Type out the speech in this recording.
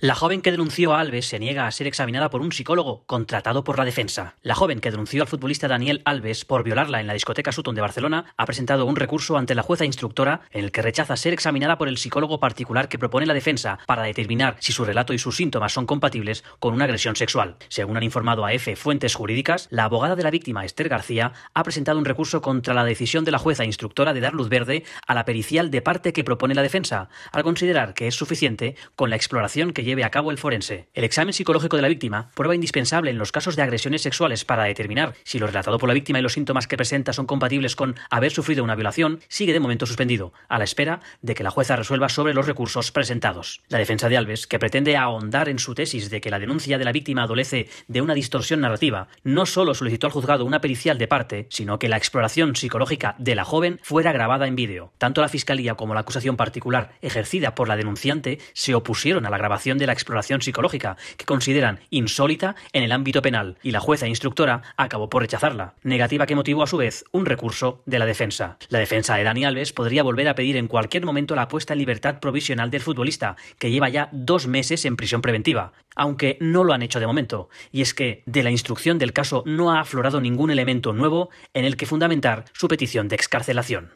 La joven que denunció a Alves se niega a ser examinada por un psicólogo contratado por la defensa. La joven que denunció al futbolista Daniel Alves por violarla en la discoteca Sutton de Barcelona ha presentado un recurso ante la jueza instructora en el que rechaza ser examinada por el psicólogo particular que propone la defensa para determinar si su relato y sus síntomas son compatibles con una agresión sexual. Según han informado a EFE fuentes jurídicas, la abogada de la víctima Esther García ha presentado un recurso contra la decisión de la jueza instructora de dar luz verde a la pericial de parte que propone la defensa, al considerar que es suficiente con la exploración que lleve a cabo el forense. El examen psicológico de la víctima, prueba indispensable en los casos de agresiones sexuales para determinar si lo relatado por la víctima y los síntomas que presenta son compatibles con haber sufrido una violación, sigue de momento suspendido, a la espera de que la jueza resuelva sobre los recursos presentados. La defensa de Alves, que pretende ahondar en su tesis de que la denuncia de la víctima adolece de una distorsión narrativa, no solo solicitó al juzgado una pericial de parte, sino que la exploración psicológica de la joven fuera grabada en vídeo. Tanto la fiscalía como la acusación particular ejercida por la denunciante se opusieron a la grabación de la exploración psicológica, que consideran insólita en el ámbito penal, y la jueza instructora acabó por rechazarla, negativa que motivó a su vez un recurso de la defensa. La defensa de Dani Alves podría volver a pedir en cualquier momento la puesta en libertad provisional del futbolista, que lleva ya dos meses en prisión preventiva, aunque no lo han hecho de momento, y es que de la instrucción del caso no ha aflorado ningún elemento nuevo en el que fundamentar su petición de excarcelación.